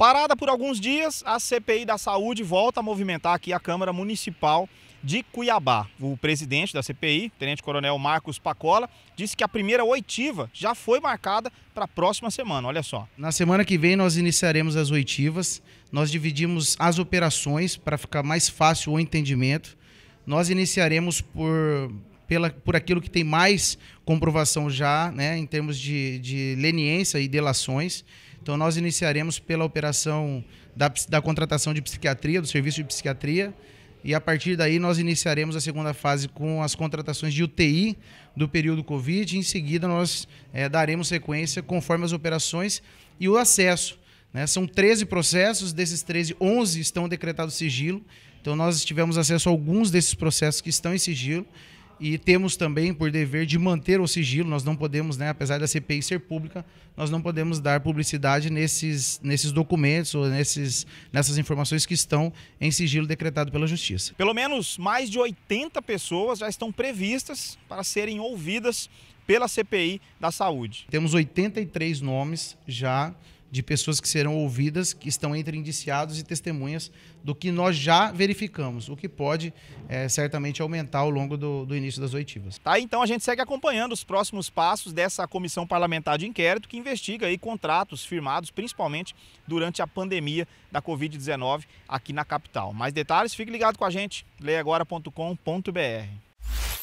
Parada por alguns dias, a CPI da Saúde volta a movimentar aqui a Câmara Municipal de Cuiabá. O presidente da CPI, Tenente Coronel Marcos Pacola, disse que a primeira oitiva já foi marcada para a próxima semana. Olha só. Na semana que vem nós iniciaremos as oitivas. Nós dividimos as operações para ficar mais fácil o entendimento. Nós iniciaremos por pela, por aquilo que tem mais comprovação já, né, em termos de, de leniência e delações. Então, nós iniciaremos pela operação da, da contratação de psiquiatria, do serviço de psiquiatria, e a partir daí nós iniciaremos a segunda fase com as contratações de UTI do período Covid. Em seguida, nós é, daremos sequência conforme as operações e o acesso. Né? São 13 processos, desses 13, 11 estão decretados sigilo. Então, nós tivemos acesso a alguns desses processos que estão em sigilo e temos também por dever de manter o sigilo. Nós não podemos, né, apesar da CPI ser pública, nós não podemos dar publicidade nesses, nesses documentos ou nesses, nessas informações que estão em sigilo decretado pela Justiça. Pelo menos mais de 80 pessoas já estão previstas para serem ouvidas pela CPI da Saúde. Temos 83 nomes já de pessoas que serão ouvidas, que estão entre indiciados e testemunhas do que nós já verificamos, o que pode é, certamente aumentar ao longo do, do, início das oitivas. Tá, então a gente segue acompanhando os próximos passos dessa comissão parlamentar de inquérito que investiga aí contratos firmados principalmente durante a pandemia da Covid-19 aqui na capital. Mais detalhes, fique ligado com a gente, leiagora.com.br.